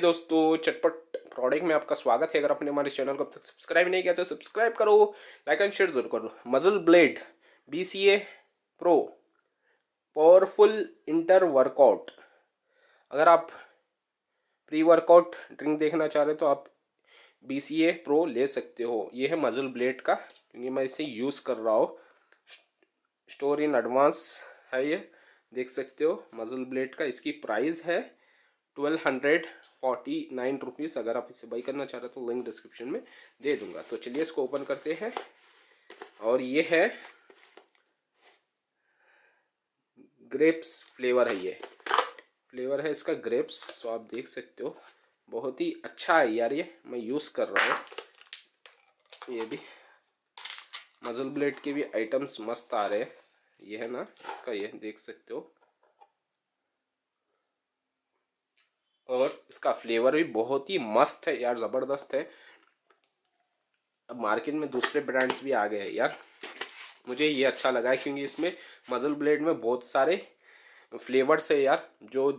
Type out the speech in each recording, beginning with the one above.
दोस्तों चटपट प्रोडक्ट में आपका स्वागत है अगर आपने हमारे चैनल को अब तक सब्सक्राइब नहीं किया तो सब्सक्राइब करो लाइक एंड शेयर जरूर करो muscle blade B C A pro powerful inter workout अगर आप प्री वर्कआउट ड्रिंक देखना चाह रहे हो तो आप बी सी ए प्रो ले सकते हो ये है मजल ब्लेड का क्योंकि मैं इसे यूज़ कर रहा हूँ स्टोर इन एडवांस है ये देख सकते हो मजल ब्लेड का इसकी प्राइस है twelve hundred forty nine rupees अगर आप इसे बाई करना चाह रहे तो लिंक डिस्क्रिप्शन में दे दूंगा तो चलिए इसको ओपन करते हैं और ये है ग्रेप्स फ्लेवर है ये फ्लेवर है इसका ग्रेप्स तो आप देख सकते हो बहुत ही अच्छा है यार ये मैं यूज़ कर रहा हूँ ये भी मजल ब्लेड के भी आइटम्स मस्त आ रहे हैं ये है ना इसका ये देख सकते हो और इसका फ्लेवर भी बहुत ही मस्त है यार ज़बरदस्त है अब मार्केट में दूसरे ब्रांड्स भी आ गए हैं यार मुझे ये अच्छा लगा है क्योंकि इसमें मज़ल ब्लेड में बहुत सारे फ्लेवर्स है यार जो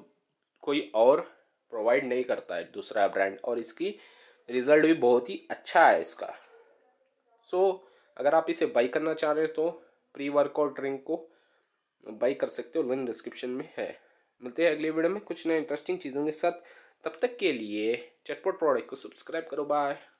कोई और प्रोवाइड नहीं करता है दूसरा ब्रांड और इसकी रिज़ल्ट भी बहुत ही अच्छा है इसका सो so, अगर आप इसे बाई करना चाह रहे हो तो प्री वर्कआउट ड्रिंक को बाई कर सकते हो लिंक डिस्क्रिप्शन में है मिलते हैं अगले वीडियो में कुछ नए इंटरेस्टिंग चीज़ों के साथ तब तक के लिए चटपट प्रोडक्ट को सब्सक्राइब करो बाय